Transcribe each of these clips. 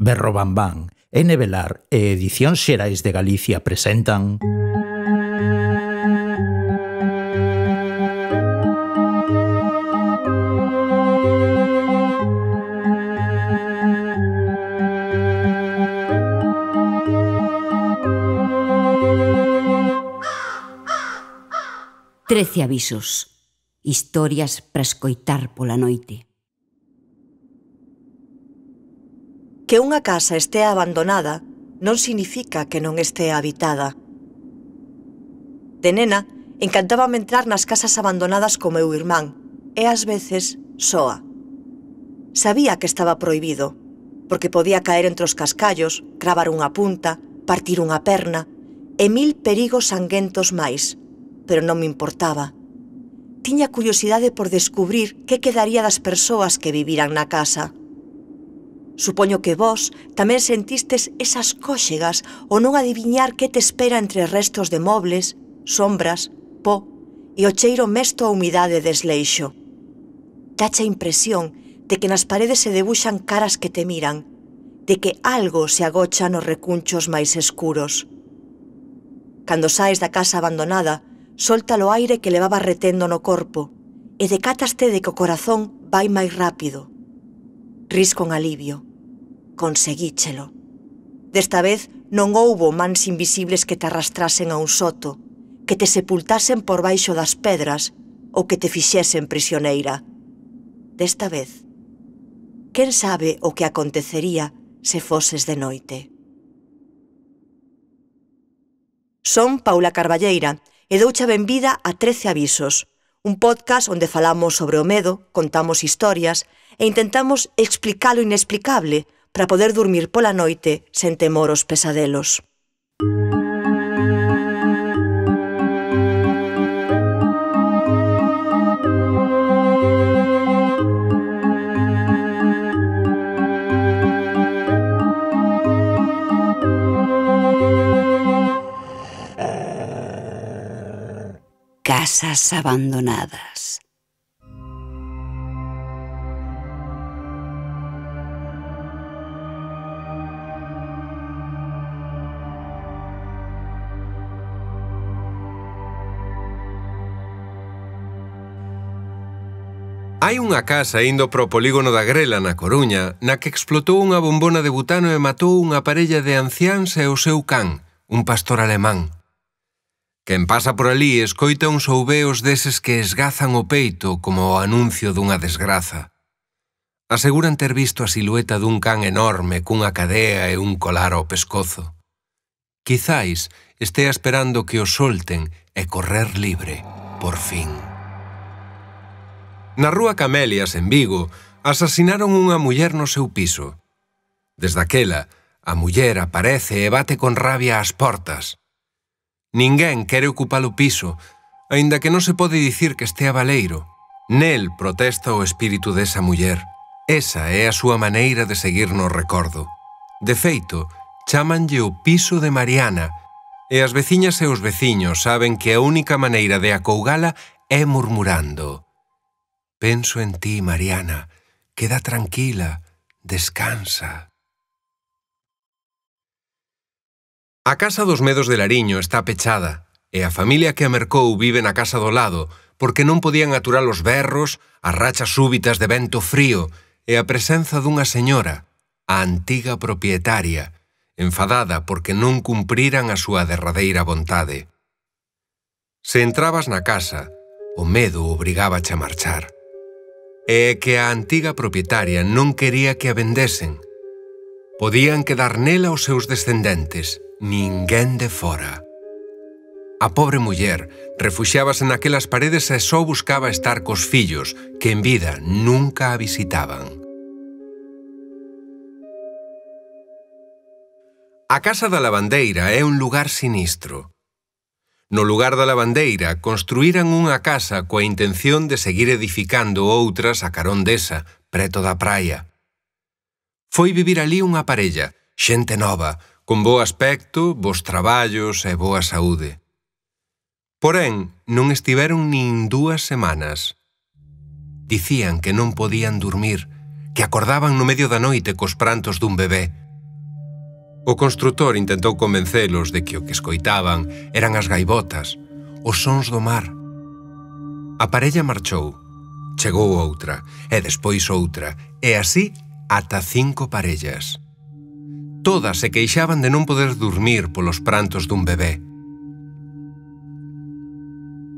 Berro Bambán, N. Velar e Edición Xerais de Galicia presentan... Trece avisos. Historias para escoitar pola noite. Que unha casa estea abandonada non significa que non estea habitada. De nena, encantábame entrar nas casas abandonadas co meu irmán, e ás veces soa. Sabía que estaba prohibido, porque podía caer entre os cascallos, cravar unha punta, partir unha perna e mil perigos sanguentos máis, pero non me importaba. Tiña curiosidade por descubrir que quedaría das persoas que viviran na casa. Supoño que vós tamén sentistes esas cóxegas ou non adiviñar que te espera entre restos de mobles, sombras, po e o cheiro mesto a humidade desleixo. Dache impresión de que nas paredes se debuxan caras que te miran, de que algo se agocha nos recunchos máis escuros. Cando saes da casa abandonada, solta o aire que levaba retendo no corpo e decataste de que o corazón vai máis rápido. Ris con alivio conseguíchelo. Desta vez non houbo mans invisibles que te arrastrasen a un soto, que te sepultasen por baixo das pedras ou que te fixesen prisioneira. Desta vez, quen sabe o que acontecería se foses de noite. Son Paula Carballeira e doucha benvida a 13 avisos, un podcast onde falamos sobre o medo, contamos historias e intentamos explicar o inexplicable, para poder dormir pola noite sen temor aos pesadelos. Casas abandonadas Hai unha casa indo pro polígono da Grela na Coruña na que explotou unha bombona de butano e matou unha parella de anciáns e o seu can, un pastor alemán. Quen pasa por ali escoita uns ouveos deses que esgazan o peito como o anuncio dunha desgraza. Aseguran ter visto a silueta dun can enorme cunha cadea e un colar ao pescozo. Quizáis estea esperando que o solten e correr libre, por fin. Na rúa Camelias, en Vigo, asasinaron unha muller no seu piso. Desde aquela, a muller aparece e bate con rabia ás portas. Ninguén quere ocupar o piso, aínda que non se pode dicir que estea baleiro. Nel protesta o espírito desa muller. Esa é a súa maneira de seguir no recordo. De feito, chamanlle o piso de Mariana, e as veciñas e os veciños saben que a única maneira de acougala é murmurando. Penso en ti, Mariana. Queda tranquila. Descansa. A casa dos medos de Lariño está pechada e a familia que a mercou vive na casa do lado porque non podían aturar os berros, as rachas súbitas de vento frío e a presenza dunha señora, a antiga propietaria, enfadada porque non cumpriran a súa derradeira vontade. Se entrabas na casa, o medo obrigábache a marchar e que a antiga propietaria non quería que a vendesen. Podían quedar nela os seus descendentes, ninguén de fora. A pobre muller refuxiábase naquelas paredes e só buscaba estar cos fillos, que en vida nunca a visitaban. A Casa da Lavandeira é un lugar sinistro. No lugar da lavandeira, construíran unha casa coa intención de seguir edificando outras a carón desa, preto da praia. Foi vivir ali unha parella, xente nova, con bo aspecto, bos traballos e boa saúde. Porén, non estiveron nin dúas semanas. Dicían que non podían dormir, que acordaban no medio da noite cos prantos dun bebé, O construtor intentou convencelos de que o que escoitaban eran as gaivotas, os sons do mar. A parella marchou, chegou outra, e despois outra, e así ata cinco parellas. Todas se queixaban de non poder dormir polos prantos dun bebé.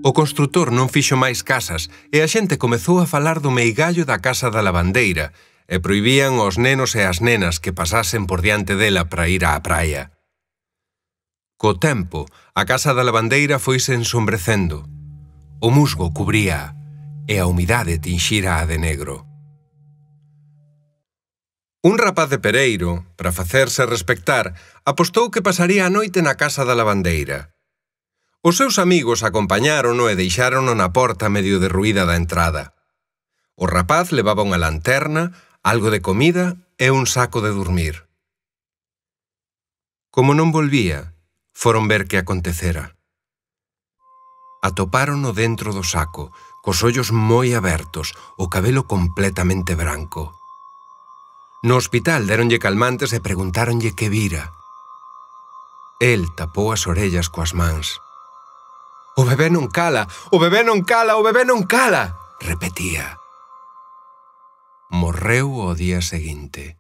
O construtor non fixo máis casas e a xente comezou a falar do meigallo da casa da lavandeira e proibían aos nenos e as nenas que pasasen por diante dela para ir á praia. Co tempo, a casa da lavandeira foise ensombrecendo. O musgo cubría e a humidade tinxira a de negro. Un rapaz de Pereiro, para facerse respectar, apostou que pasaría a noite na casa da lavandeira. Os seus amigos acompañárono e deixárono na porta medio derruída da entrada. O rapaz levaba unha lanterna, algo de comida e un saco de dormir. Como non volvía, foron ver que acontecera. Atopárono dentro do saco, cos ollos moi abertos, o cabelo completamente branco. No hospital deronlle calmantes e preguntáronlle que vira. El tapou as orellas coas mans. O bebé non cala, o bebé non cala, o bebé non cala, repetía morreu o día seguinte.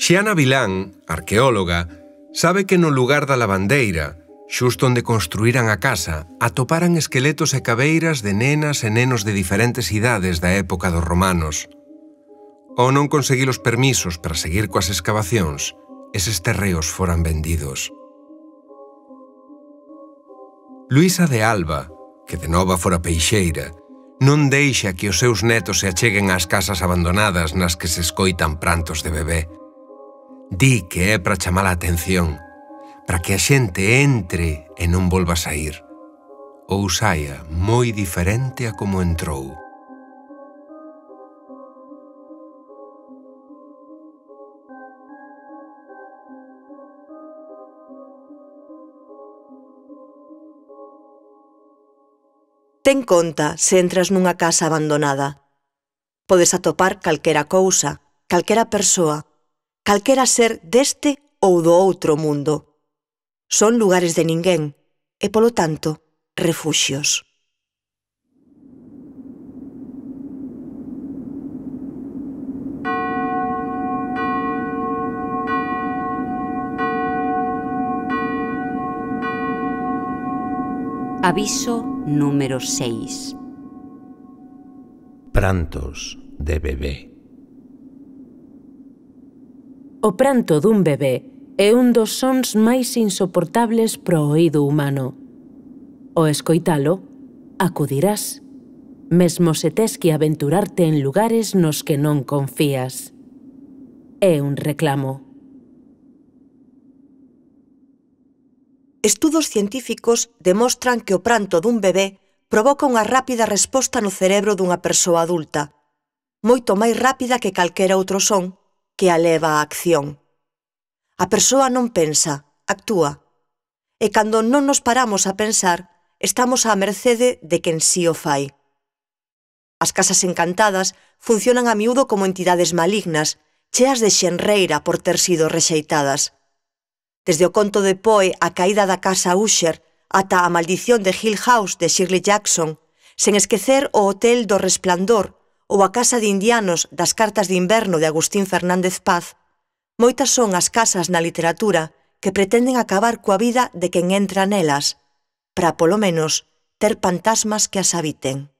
Xiana Vilán, arqueóloga, sabe que no lugar da lavandeira, xusto onde construíran a casa, atoparan esqueletos e caveiras de nenas e nenos de diferentes idades da época dos romanos. Ou non conseguí os permisos para seguir coas excavacións, eses terreos foran vendidos. Luisa de Alba, que de nova fora peixeira, Non deixa que os seus netos se acheguen ás casas abandonadas nas que se escoitan prantos de bebé. Di que é para chamar a atención, para que a xente entre e non volva a sair. Ou saia moi diferente a como entrou. Ten conta se entras nunha casa abandonada. Podes atopar calquera cousa, calquera persoa, calquera ser deste ou do outro mundo. Son lugares de ninguén e, polo tanto, refuxios. Aviso número 6. Prantos de bebé. O pranto dun bebé é un dos sons máis insoportables pro oído humano. O escoitalo, acudirás, mesmo se tes que aventurarte en lugares nos que non confías. É un reclamo. estudos científicos demostran que o pranto dun bebé provoca unha rápida resposta no cerebro dunha persoa adulta, moito máis rápida que calquera outro son que a leva á acción. A persoa non pensa, actúa. E cando non nos paramos a pensar, estamos á mercede de quen si sí o fai. As casas encantadas funcionan a miúdo como entidades malignas, cheas de xenreira por ter sido rexeitadas desde o conto de Poe a caída da casa Usher ata a maldición de Hill House de Shirley Jackson, sen esquecer o Hotel do Resplandor ou a Casa de Indianos das Cartas de Inverno de Agustín Fernández Paz, moitas son as casas na literatura que pretenden acabar coa vida de quen entra nelas, para, polo menos, ter fantasmas que as habiten.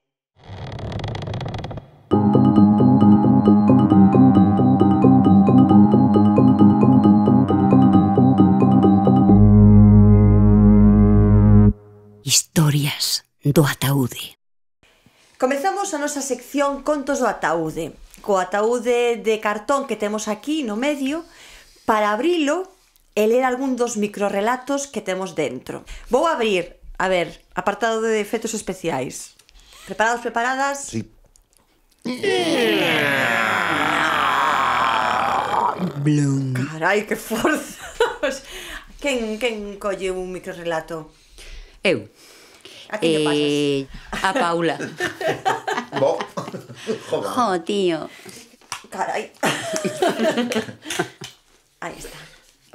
Historias do ataúde. Comezamos a nosa sección Contos do ataúde, co ataúde de cartón que temos aquí no medio, para abrilo e ler algún dos microrelatos que temos dentro. Vou abrir, a ver, apartado de efectos especiais. Preparados, preparadas? Sí. Blum. Carai, que forza. quen, quen colle un microrelato? Eu. A que eh, a Paula. Bo. Joder. Jo, tío. Carai. Aí está.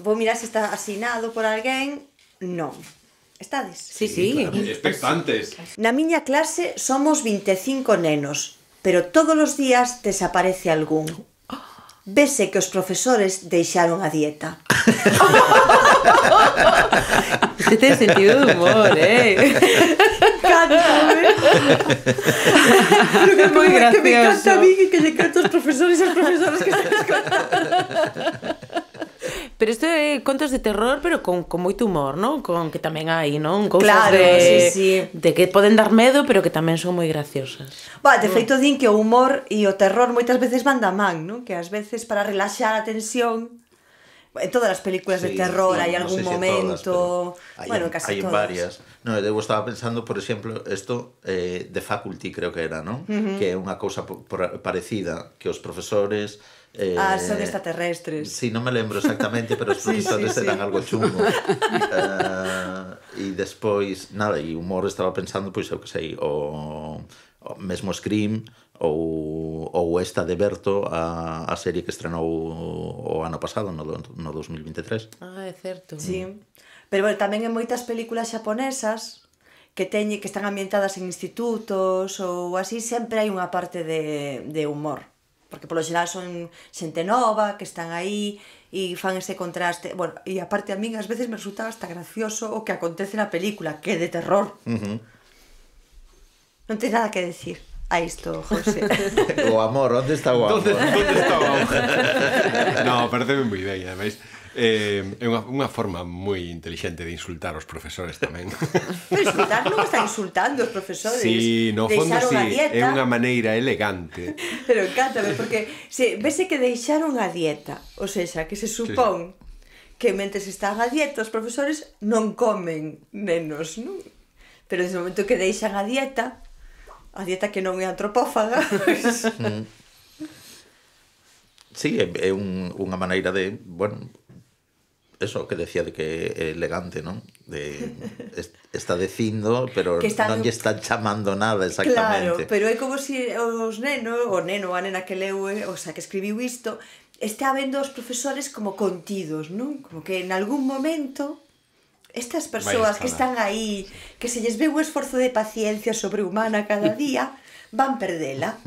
Vou mirar se está asinado por alguén. Non. Estades? Sí, sí. sí. Claro. Expectantes. Na miña clase somos 25 nenos, pero todos os días desaparece algún. Oh. Vese que os profesores deixaron a dieta es el sentido de humor, ¿eh? vez. que, Muy gracioso. que me encanta a mí y que le encanta a los profesores y a los profesores que están escuchando. Pero isto é contos de terror, pero con, con moito humor, non? Con que tamén hai, non? Cousas claro, de, sí, sí. de que poden dar medo, pero que tamén son moi graciosas. Ba, de feito din que o humor e o terror moitas veces van da man, non? Que ás veces para relaxar a tensión En todas as películas sí, de terror sí, hai algún no sé si momento... Todas, hay, bueno, casi hay todas. varias. No, eu estaba pensando, por exemplo, isto eh, de faculty, creo que era, ¿no? Uh -huh. Que é unha cousa parecida, que os profesores... Eh, ah, son extraterrestres. Sí, non me lembro exactamente, pero os profesores sí, sí, sí. eran algo chungo. uh, eh, e despois, nada, e humor estaba pensando, pois eu que sei, o, o mesmo Scream, ou, ou esta de Berto a, a serie que estrenou o ano pasado, no, no 2023. Ah, é certo. Sí. Mm. Pero bueno, tamén en moitas películas xaponesas que teñen que están ambientadas en institutos ou así, sempre hai unha parte de, de humor. Porque polo xeral son xente nova que están aí e fan ese contraste. Bueno, e aparte a min ás veces me resulta hasta gracioso o que acontece na película, que é de terror. Uh -huh. Non ten nada que decir a isto, José. o amor, onde está o amor? Onde, onde está o amor? no, pareceme moi ben, ademais. Eh, é unha, unha forma moi intelixente de insultar os profesores tamén. Pero insultar non está insultando os profesores. Sí, no fondo sí, é unha maneira elegante. Pero encántame, porque se, vese que deixaron a dieta, ou seja, que se supón sí, sí. que mentre están a dieta os profesores non comen nenos, non? Pero desde o momento que deixan a dieta, a dieta que non é antropófaga. Mm. sí, é, é un, unha maneira de, bueno, eso que decía de que é elegante, non? De, est, está dicindo, pero que están... non lle están chamando nada exactamente. Claro, pero é como se si os nenos, o neno, a nena que leu, eh, o sea, que escribiu isto, está vendo os profesores como contidos, non? Como que en algún momento estas persoas que están aí, que se lles ve o esforzo de paciencia sobrehumana cada día, van perdela.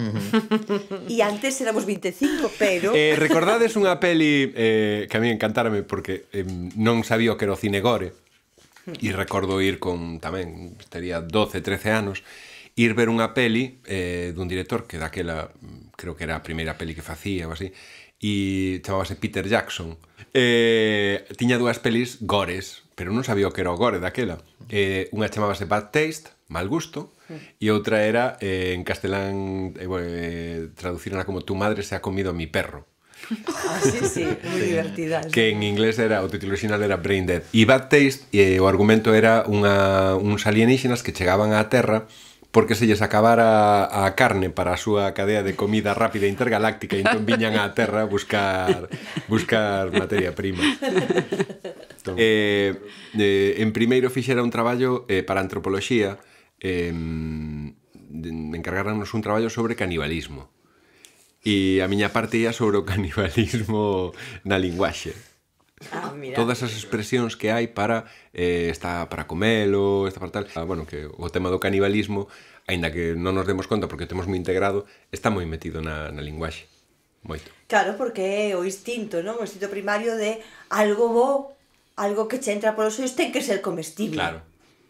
E antes éramos 25, pero... Eh, recordades unha peli eh, que a mí encantárame porque eh, non sabía que era o cine gore e hmm. recordo ir con tamén, estaría 12, 13 anos ir ver unha peli eh, dun director que daquela mm, creo que era a primeira peli que facía ou así e chamábase Peter Jackson eh, tiña dúas pelis gores pero non sabía o que era o gore daquela. Eh, unha chamábase Bad Taste, Mal Gusto, e outra era, eh, en castelán, eh, bueno, eh, traducirla como Tu madre se ha comido a mi perro. Ah, sí, sí, moi divertida. Sí. Que en inglés era, o título original era Brain Dead. E Bad Taste, e, eh, o argumento era unha, uns alienígenas que chegaban á Terra porque se lles acabara a carne para a súa cadea de comida rápida intergaláctica e entón viñan á Terra a buscar buscar materia prima. Exacto. Eh, eh, en primeiro fixera un traballo eh, para antropoloxía eh, encargáranos un traballo sobre canibalismo e a miña parte ia sobre o canibalismo na linguaxe Ah, mira. Todas as expresións que hai para eh, está para comelo, está para tal. Ah, bueno, que o tema do canibalismo, aínda que non nos demos conta porque o temos moi integrado, está moi metido na, na linguaxe. Moito. Claro, porque é o instinto, non? O instinto primario de algo bo algo que che entra polos ollos ten que ser comestible. Claro.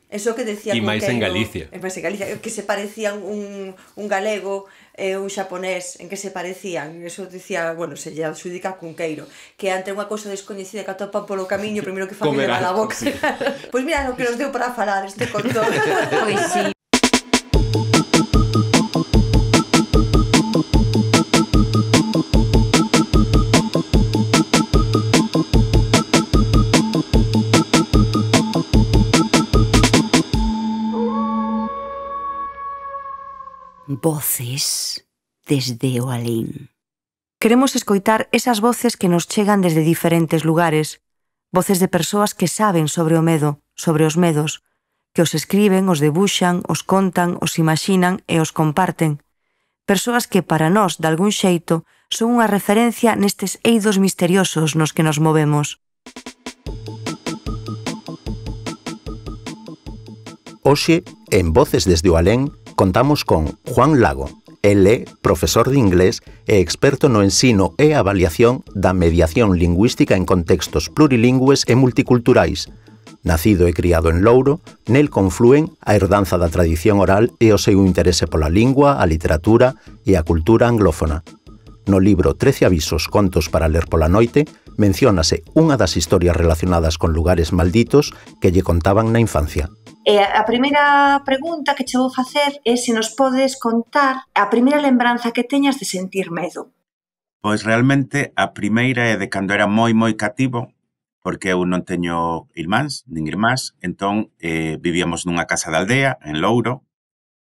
Eso que decía E máis en Galicia. En máis en Galicia, que se parecían un, un galego e un xaponés, en que se parecían. Eso dicía, bueno, se lle adxudica Cunqueiro, que ante unha cousa descoñecida que atopa polo camiño, primeiro que fa a boca. Sí. pois mira, o que nos deu para falar este contón. pois sí. voces desde o alén. Queremos escoitar esas voces que nos chegan desde diferentes lugares, voces de persoas que saben sobre o medo, sobre os medos, que os escriben, os debuxan, os contan, os imaxinan e os comparten. Persoas que para nós, de algún xeito, son unha referencia nestes eidos misteriosos nos que nos movemos. Oxe, en Voces desde o Alén, contamos con Juan Lago. El é profesor de inglés e experto no ensino e avaliación da mediación lingüística en contextos plurilingües e multiculturais. Nacido e criado en Louro, nel confluen a herdanza da tradición oral e o seu interese pola lingua, a literatura e a cultura anglófona. No libro 13 avisos contos para ler pola noite, menciónase unha das historias relacionadas con lugares malditos que lle contaban na infancia. Eh, a primeira pregunta que che vou facer é se nos podes contar a primeira lembranza que teñas de sentir medo. Pois realmente a primeira é de cando era moi moi cativo, porque eu non teño irmáns, nin irmás, entón eh, vivíamos nunha casa da aldea, en Louro,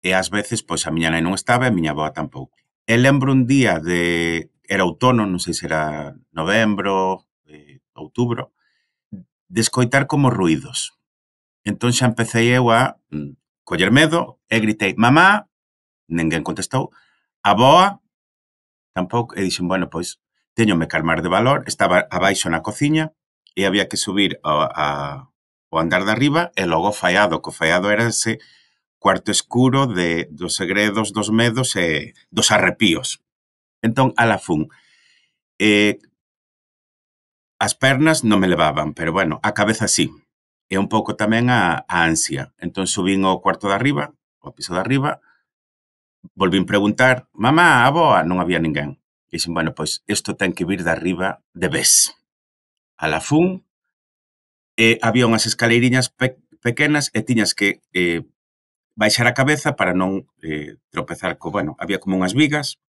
e ás veces pois a miña nai non estaba e a miña boa tampouco. E lembro un día de... Era outono, non sei se era novembro, eh, outubro, de escoitar como ruidos. Entón xa empecé eu a mm, coller medo e gritei mamá, ninguén contestou, a avoa, tampouco, e dixen, bueno, pois, teñome calmar de valor, estaba abaixo na cociña e había que subir ao, a, ao andar de arriba e logo fallado, que o fallado era ese cuarto escuro de, dos segredos, dos medos e dos arrepíos. Entón, ala fun. E, eh, as pernas non me levaban, pero bueno, a cabeza sí e un pouco tamén a, a ansia. Entón subín ao cuarto de arriba, ao piso de arriba, volvín preguntar, mamá, aboa, non había ninguén. E dixen, bueno, pois isto ten que vir de arriba de vez. A la fun, e había unhas escaleiriñas pe pequenas e tiñas que eh, baixar a cabeza para non eh, tropezar co, bueno, había como unhas vigas,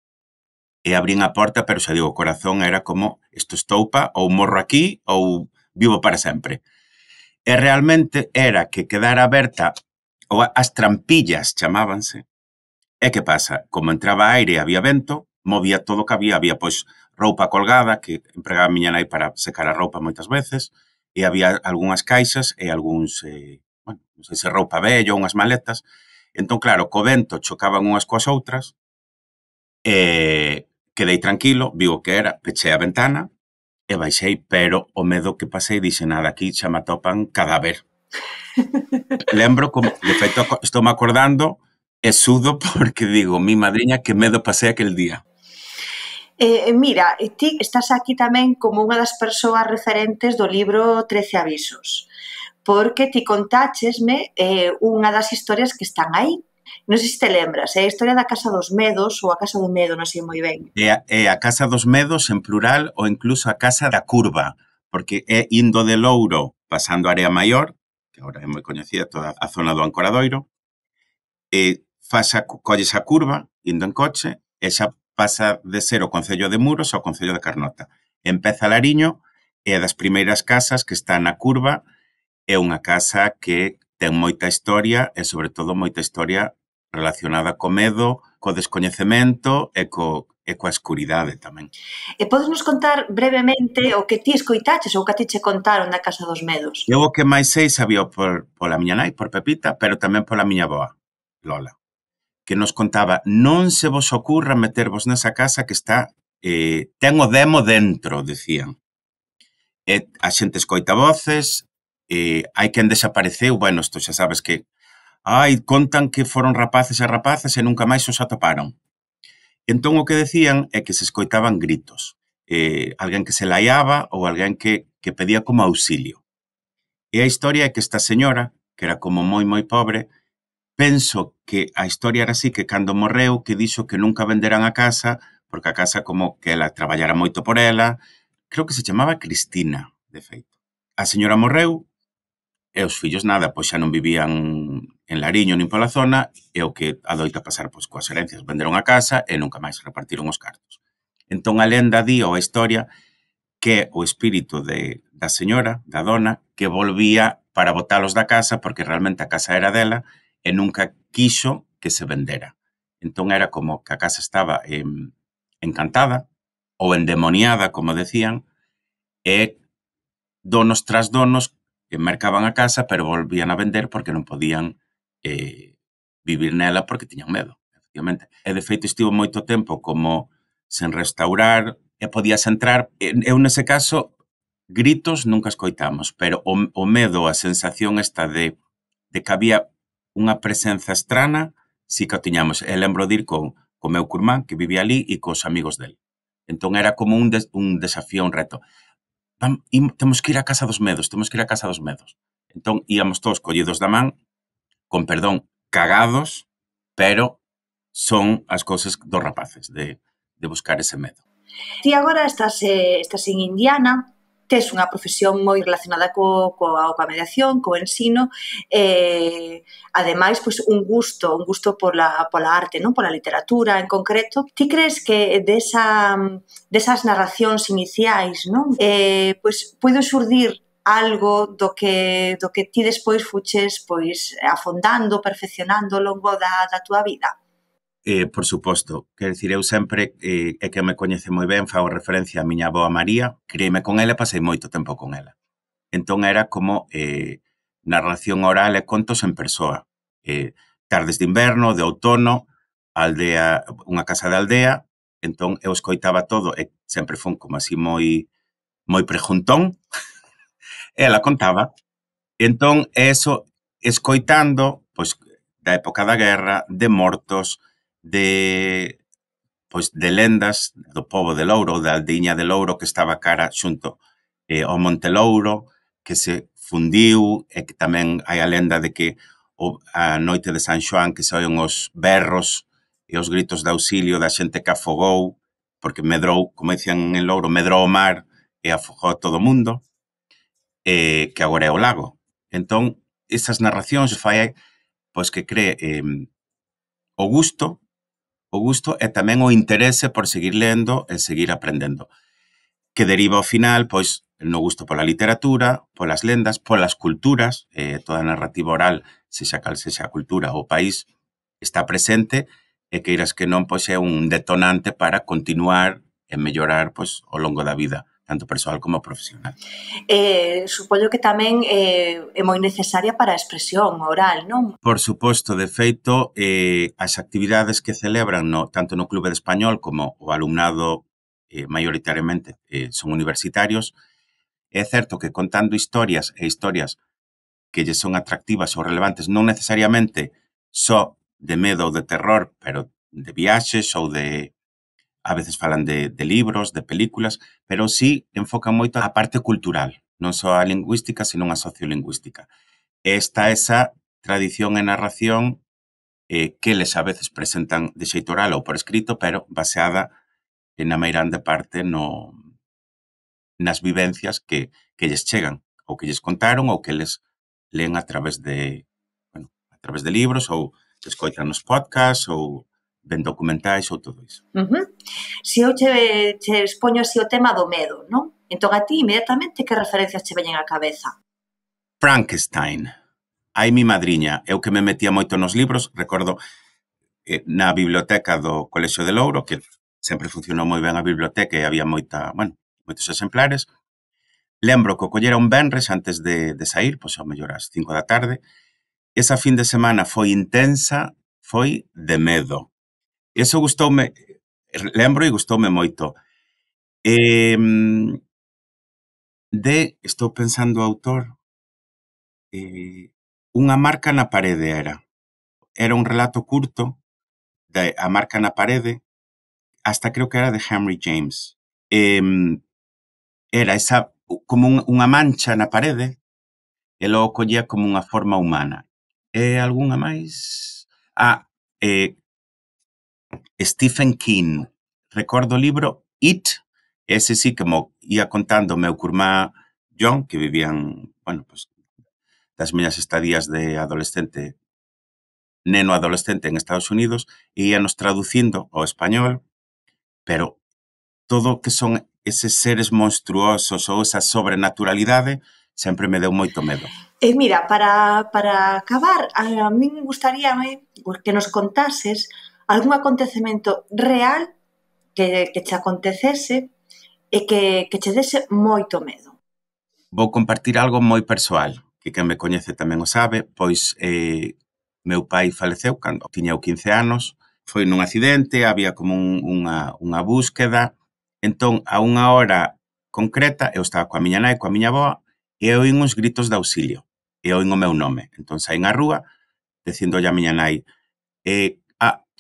e abrín a porta, pero xa digo, o corazón era como isto estoupa, ou morro aquí, ou vivo para sempre. E realmente era que quedara aberta ou as trampillas chamábanse. E que pasa? Como entraba aire e había vento, movía todo o que había. Había, pois, roupa colgada que empregaba a miña nai para secar a roupa moitas veces e había algunhas caixas e algúns, eh, bueno, non sei se roupa bello, unhas maletas. Entón, claro, co vento chocaban unhas coas outras e eh, quedei tranquilo, vivo o que era, peché a ventana e baixei, pero o medo que pasei dixe nada, aquí xa me atopan cadáver. Lembro como, de feito, estou me acordando e sudo porque digo, mi madriña, que medo pasei aquel día. Eh, eh mira, eh, ti estás aquí tamén como unha das persoas referentes do libro 13 avisos, porque ti contáchesme eh, unha das historias que están aí, Non sei se te lembras, é ¿eh? a historia da Casa dos Medos ou a Casa do Medo, non sei moi ben. É eh, a, eh, é a Casa dos Medos en plural ou incluso a Casa da Curva, porque é indo de Louro pasando a Área Maior, que agora é moi coñecida toda a zona do Ancoradoiro, e fasa, colle colles a curva indo en coche e xa pasa de ser o Concello de Muros ao Concello de Carnota. Empeza Lariño, é das primeiras casas que está na curva, é unha casa que ten moita historia e, sobre todo, moita historia relacionada co medo, co descoñecemento e co e coa escuridade tamén. E podes nos contar brevemente o que ti escoitaches ou que ti che contaron da Casa dos Medos? Eu o que máis sei sabía por, pola miña nai, por Pepita, pero tamén pola miña boa, Lola, que nos contaba non se vos ocurra metervos nesa casa que está eh, ten o demo dentro, decían. E a xente escoita voces, eh, hai quen desapareceu, bueno, isto xa sabes que Ai, contan que foron rapaces e rapaces e nunca máis os atoparon. Entón o que decían é que se escoitaban gritos. Eh, alguén que se laiaba ou alguén que, que pedía como auxilio. E a historia é que esta señora, que era como moi moi pobre, penso que a historia era así que cando morreu que dixo que nunca venderan a casa porque a casa como que ela traballara moito por ela, creo que se chamaba Cristina, de feito. A señora morreu e os fillos nada, pois xa non vivían en Lariño nin pola zona é o que adoita pasar pois, coas herencias. Venderon a casa e nunca máis repartiron os cartos. Entón a lenda di ou a historia que o espírito de, da señora, da dona, que volvía para botalos da casa porque realmente a casa era dela e nunca quixo que se vendera. Entón era como que a casa estaba eh, encantada ou endemoniada, como decían, e donos tras donos que mercaban a casa pero volvían a vender porque non podían eh, vivir nela porque tiñan medo, efectivamente. E, de feito, estivo moito tempo como sen restaurar, e podías entrar. Eu, nese caso, gritos nunca escoitamos, pero o, o medo, a sensación esta de, de que había unha presenza estrana, si que o tiñamos. E lembro de ir con, o meu curmán, que vivía ali, e cos amigos del. Entón era como un, des, un desafío, un reto. Vam, im, temos que ir á casa dos medos, temos que ir á casa dos medos. Entón íamos todos collidos da man con perdón, cagados, pero son as cousas dos rapaces de, de buscar ese medo. Ti agora estás, eh, estás en Indiana, tes unha profesión moi relacionada co, coa, coa mediación, co ensino, eh, ademais pois, un gusto, un gusto pola, pola arte, non pola literatura en concreto. Ti crees que desa, desas narracións iniciais non? Eh, pois, poido surdir algo do que, do que ti despois fuches pois afondando, perfeccionando ao longo da, da túa vida? Eh, por suposto, quer dicir, eu sempre, eh, é que me coñece moi ben, fago referencia a miña boa María, criei-me con ela e pasei moito tempo con ela. Entón era como eh, narración oral e contos en persoa. Eh, tardes de inverno, de outono, aldea, unha casa de aldea, entón eu escoitaba todo e sempre fun como así moi moi prejuntón, ela contaba, entón eso escoitando pois da época da guerra, de mortos, de pois de lendas do povo de Louro, da aldeíña de Louro que estaba cara xunto eh, ao Monte Louro, que se fundiu e que tamén hai a lenda de que o, a noite de San Xoán que se oen os berros e os gritos de auxilio da xente que afogou, porque medrou, como dicían en Louro, medrou o mar e afogou todo o mundo eh, que agora é o lago. Entón, esas narracións fai pois que cree eh, o gusto o gusto e tamén o interese por seguir lendo e seguir aprendendo. Que deriva ao final, pois, no gusto pola literatura, polas lendas, polas culturas, eh, toda a narrativa oral, sexa cal sexa xa cultura ou país, está presente e queiras que non, pois, é un detonante para continuar e mellorar, pois, ao longo da vida tanto persoal como profesional. Eh, supoño que tamén eh, é moi necesaria para a expresión oral, non? Por suposto, de feito, eh, as actividades que celebran no, tanto no Clube de Español como o alumnado eh, maioritariamente eh, son universitarios, é certo que contando historias e historias que lle son atractivas ou relevantes, non necesariamente só de medo ou de terror, pero de viaxes ou de a veces falan de, de libros, de películas, pero sí enfocan moito a parte cultural, non só a lingüística, senón a sociolingüística. Esta esa tradición e narración eh, que les a veces presentan de xeito oral ou por escrito, pero baseada en meirán de parte no, nas vivencias que, que lles chegan, ou que lles contaron, ou que les leen a través de, bueno, a través de libros, ou escoitan nos podcasts, ou ben documentais ou todo iso. Uh -huh. Se eu che, che expoño así o tema do medo, non? Entón a ti inmediatamente que referencias che veñen á cabeza? Frankenstein. Ai mi madriña, eu que me metía moito nos libros, recordo eh, na biblioteca do Colexio de Louro, que sempre funcionou moi ben a biblioteca e había moita, bueno, moitos exemplares. Lembro que o collera un benres antes de, de sair, pois ao mellor ás 5 da tarde. Esa fin de semana foi intensa, foi de medo Eso gustoume, lembro e gustoume moito. Eh, de, estou pensando o autor, eh, unha marca na parede era. Era un relato curto de a marca na parede, hasta creo que era de Henry James. Eh, era esa como un, unha mancha na parede e logo collía como unha forma humana. E algunha máis? Ah, eh, Stephen King. Recordo o libro It, ese sí que mo ia contando meu curmá John, que vivían, bueno, pues, das miñas estadías de adolescente, neno adolescente en Estados Unidos, e nos traducindo ao español, pero todo que son eses seres monstruosos ou esa sobrenaturalidade sempre me deu moito medo. E eh, mira, para, para acabar, a min gustaría que nos contases algún acontecemento real que, que che acontecese e que, que che dese moito medo. Vou compartir algo moi persoal, que quem me coñece tamén o sabe, pois eh, meu pai faleceu cando tiña 15 anos, foi nun accidente, había como un, unha, unha búsqueda, entón a unha hora concreta eu estaba coa miña nai, coa miña boa, e eu oín uns gritos de auxilio, e oín o meu nome. Entón saín á rúa, dicindo a miña nai, eh,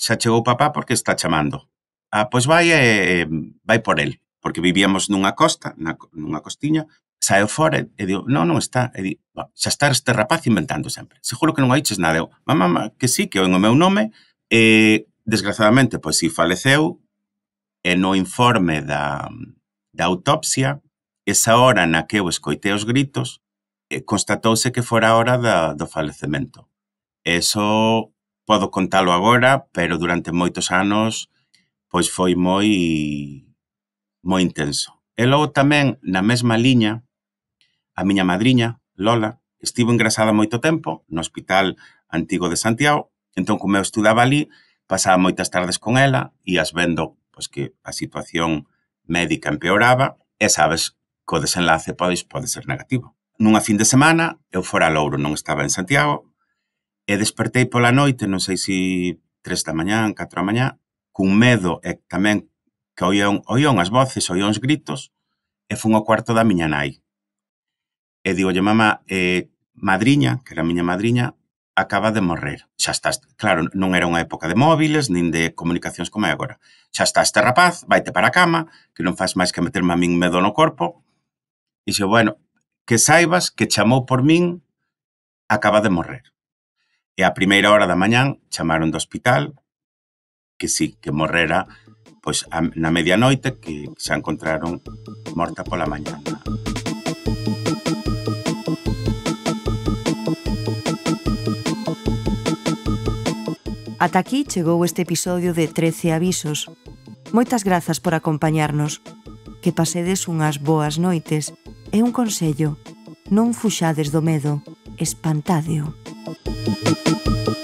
xa chegou papá porque está chamando. Ah, pois vai e eh, eh, vai por el, porque vivíamos nunha costa, na, nunha costiña, saio fora e digo, non, non está. E digo, xa está este rapaz inventando sempre. Seguro que non oiches nada. Eu, mamá, mamá, que sí, que oen o meu nome. E, desgraciadamente, pois si faleceu, e no informe da, da autopsia, esa hora na que eu escoitei os gritos, eh, constatouse que fora a hora da, do falecemento. Eso podo contalo agora, pero durante moitos anos pois foi moi moi intenso. E logo tamén, na mesma liña, a miña madriña, Lola, estivo engrasada moito tempo no Hospital Antigo de Santiago, entón como eu estudaba ali, pasaba moitas tardes con ela, e as vendo pois, que a situación médica empeoraba, e sabes co desenlace pois, pode ser negativo. Nunha fin de semana, eu fora a Louro, non estaba en Santiago, E despertei pola noite, non sei si tres da mañán, catro da mañá, cun medo e tamén que oían, oían as voces, oían os gritos, e fun ao cuarto da miña nai. E digolle, mamá, eh, madriña, que era a miña madriña, acaba de morrer. Xa estás, claro, non era unha época de móviles, nin de comunicacións como é agora. Xa está este rapaz, vaite para a cama, que non faz máis que meterme a min medo no corpo. E xo, bueno, que saibas que chamou por min acaba de morrer. E a primeira hora da mañán chamaron do hospital que si, sí, que morrera pois a, na medianoite que xa encontraron morta pola mañán. Ata aquí chegou este episodio de 13 avisos. Moitas grazas por acompañarnos. Que pasedes unhas boas noites e un consello. Non fuxades do medo, espantadeo. Thank you.